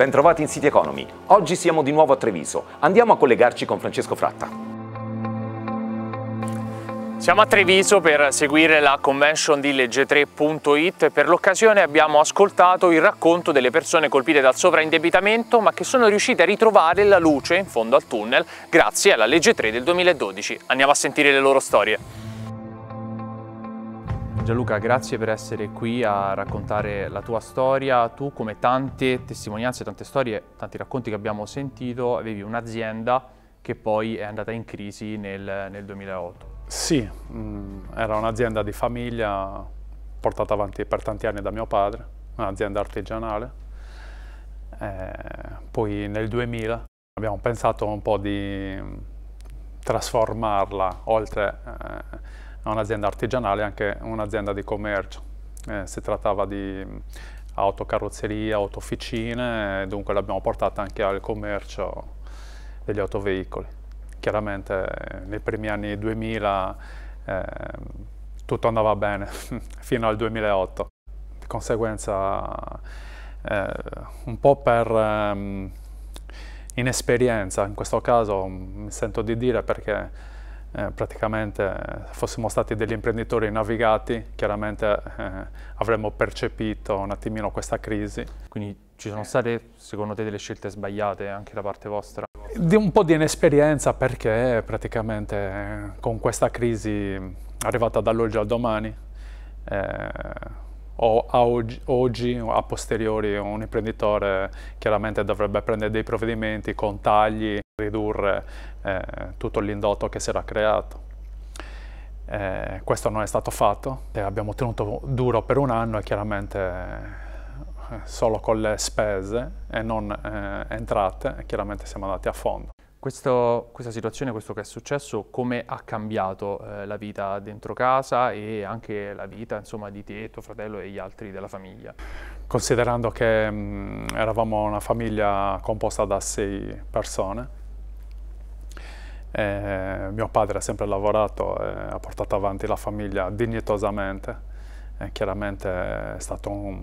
Bentrovati in City Economy. Oggi siamo di nuovo a Treviso. Andiamo a collegarci con Francesco Fratta. Siamo a Treviso per seguire la convention di legge3.it e per l'occasione abbiamo ascoltato il racconto delle persone colpite dal sovraindebitamento ma che sono riuscite a ritrovare la luce in fondo al tunnel grazie alla legge 3 del 2012. Andiamo a sentire le loro storie. Gianluca, grazie per essere qui a raccontare la tua storia. Tu, come tante testimonianze, tante storie, tanti racconti che abbiamo sentito, avevi un'azienda che poi è andata in crisi nel, nel 2008. Sì, mh, mm, era un'azienda di famiglia portata avanti per tanti anni da mio padre, un'azienda artigianale. Eh, poi nel 2000 abbiamo pensato un po' di mm, trasformarla oltre eh, è un'azienda artigianale e anche un'azienda di commercio. Eh, si trattava di mm, autocarrozzeria, autofficine, dunque l'abbiamo portata anche al commercio degli autoveicoli. Chiaramente eh, nei primi anni 2000 eh, tutto andava bene, fino al 2008. Di conseguenza, eh, un po' per eh, inesperienza, in questo caso mm, mi sento di dire perché eh, praticamente eh, fossimo stati degli imprenditori navigati, chiaramente eh, avremmo percepito un attimino questa crisi. Quindi ci sono state secondo te delle scelte sbagliate anche da parte vostra? Di un po' di inesperienza perché praticamente eh, con questa crisi arrivata dall'oggi al domani eh, o a oggi, a posteriori, un imprenditore chiaramente dovrebbe prendere dei provvedimenti con tagli, ridurre eh, tutto l'indotto che si era creato. Eh, questo non è stato fatto, abbiamo tenuto duro per un anno e chiaramente eh, solo con le spese e non eh, entrate, chiaramente siamo andati a fondo. Questo, questa situazione, questo che è successo, come ha cambiato eh, la vita dentro casa e anche la vita insomma, di te, tuo fratello e gli altri della famiglia? Considerando che mh, mm, eravamo una famiglia composta da sei persone, eh, mio padre ha sempre lavorato e ha portato avanti la famiglia dignitosamente, eh, chiaramente è stato un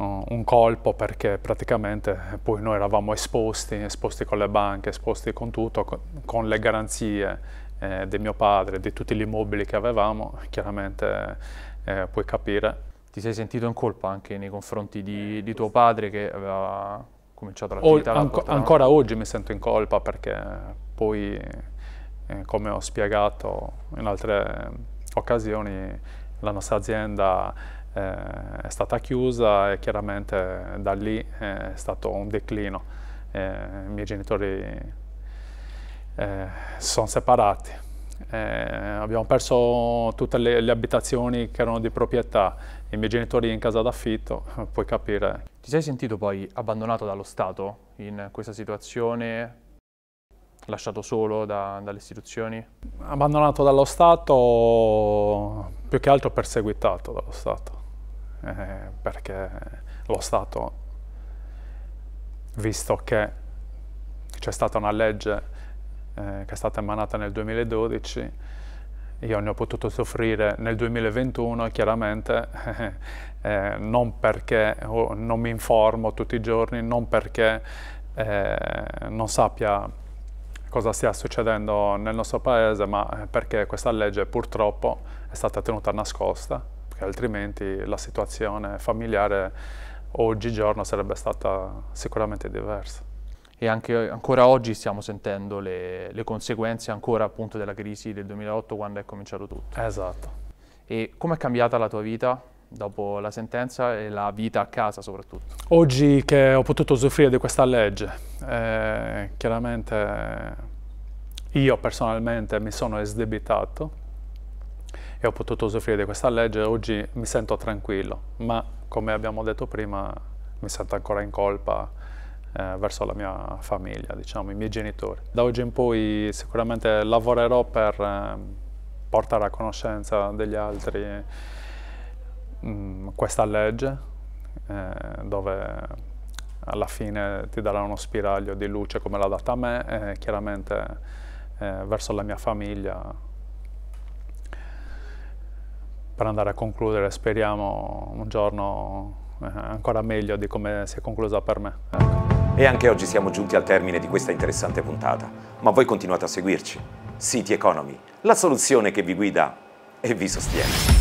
eh, un colpo perché praticamente eh, poi noi eravamo esposti, esposti con le banche, esposti con tutto, con, le garanzie eh, di mio padre, di tutti gli immobili che avevamo, chiaramente eh, eh, puoi capire. Ti sei sentito in colpa anche nei confronti di, di tuo padre che aveva cominciato l'attività? Anco, ancora oggi mi sento in colpa perché poi, eh, come ho spiegato in altre occasioni, la nostra azienda eh, è stata chiusa e chiaramente eh, da lì eh, è stato un declino. Eh, I miei genitori eh, sono separati. Eh, abbiamo perso tutte le, le, abitazioni che erano di proprietà, i miei genitori in casa d'affitto, puoi capire. Ti sei sentito poi abbandonato dallo Stato in questa situazione? lasciato solo da, dalle istituzioni? Abbandonato dallo Stato, più che altro perseguitato dallo Stato eh, perché lo Stato, visto che c'è stata una legge eh, che è stata emanata nel 2012, io ne ho potuto soffrire nel 2021 chiaramente eh, non perché non mi informo tutti i giorni, non perché eh, non sappia cosa stia succedendo nel nostro paese, ma perché questa legge purtroppo è stata tenuta nascosta perché altrimenti la situazione familiare oggigiorno sarebbe stata sicuramente diversa. E anche ancora oggi stiamo sentendo le, le conseguenze ancora appunto della crisi del 2008 quando è cominciato tutto. Esatto. E come è cambiata la tua vita dopo la sentenza e la vita a casa soprattutto? Oggi che ho potuto usufruire di questa legge, eh, chiaramente io personalmente mi sono esdebitato e ho potuto usufruire di questa legge, oggi mi sento tranquillo, ma come abbiamo detto prima mi sento ancora in colpa eh, verso la mia famiglia, diciamo, i miei genitori. Da oggi in poi sicuramente lavorerò per eh, portare a conoscenza degli altri mh, mm, questa legge eh, dove alla fine ti darà uno spiraglio di luce come l'ha data a me e chiaramente eh, verso la mia famiglia per andare a concludere, speriamo un giorno eh, ancora meglio di come si è conclusa per me. E anche oggi siamo giunti al termine di questa interessante puntata, ma voi continuate a seguirci. City Economy, la soluzione che vi guida e vi sostiene.